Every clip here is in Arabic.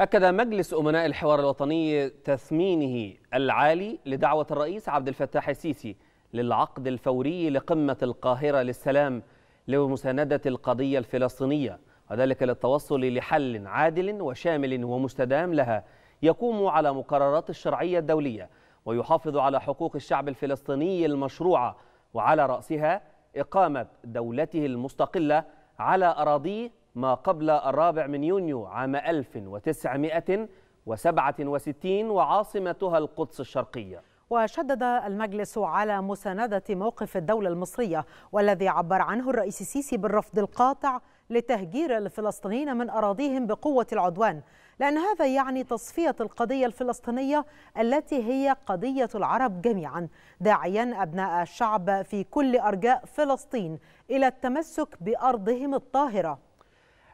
أكد مجلس أمناء الحوار الوطني تثمينه العالي لدعوة الرئيس عبد الفتاح السيسي للعقد الفوري لقمة القاهرة للسلام لمساندة القضية الفلسطينية وذلك للتوصل لحل عادل وشامل ومستدام لها يقوم على مقررات الشرعية الدولية ويحافظ على حقوق الشعب الفلسطيني المشروعة وعلى رأسها إقامة دولته المستقلة على أراضيه ما قبل الرابع من يونيو عام 1967 وعاصمتها القدس الشرقية وشدد المجلس على مساندة موقف الدولة المصرية والذي عبر عنه الرئيس السيسي بالرفض القاطع لتهجير الفلسطينيين من أراضيهم بقوة العدوان لأن هذا يعني تصفية القضية الفلسطينية التي هي قضية العرب جميعا داعيا أبناء الشعب في كل أرجاء فلسطين إلى التمسك بأرضهم الطاهرة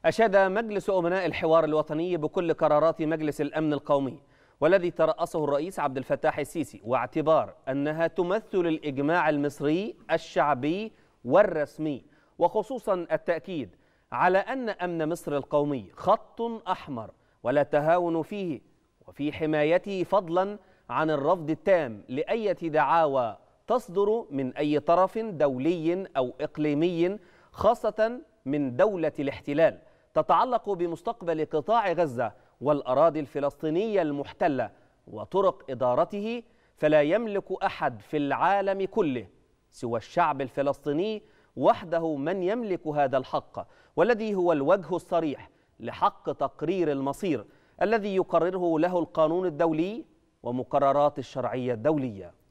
أشاد مجلس أمناء الحوار الوطني بكل قرارات مجلس الأمن القومي والذي ترأسه الرئيس عبد الفتاح السيسي واعتبار أنها تمثل الإجماع المصري الشعبي والرسمي وخصوصا التأكيد على أن أمن مصر القومي خط أحمر ولا تهاون فيه وفي حمايته فضلا عن الرفض التام لأية دعاوى تصدر من أي طرف دولي أو إقليمي خاصة من دولة الاحتلال تتعلق بمستقبل قطاع غزة والأراضي الفلسطينية المحتلة وطرق إدارته فلا يملك أحد في العالم كله سوى الشعب الفلسطيني وحده من يملك هذا الحق والذي هو الوجه الصريح لحق تقرير المصير الذي يقرره له القانون الدولي ومقررات الشرعية الدولية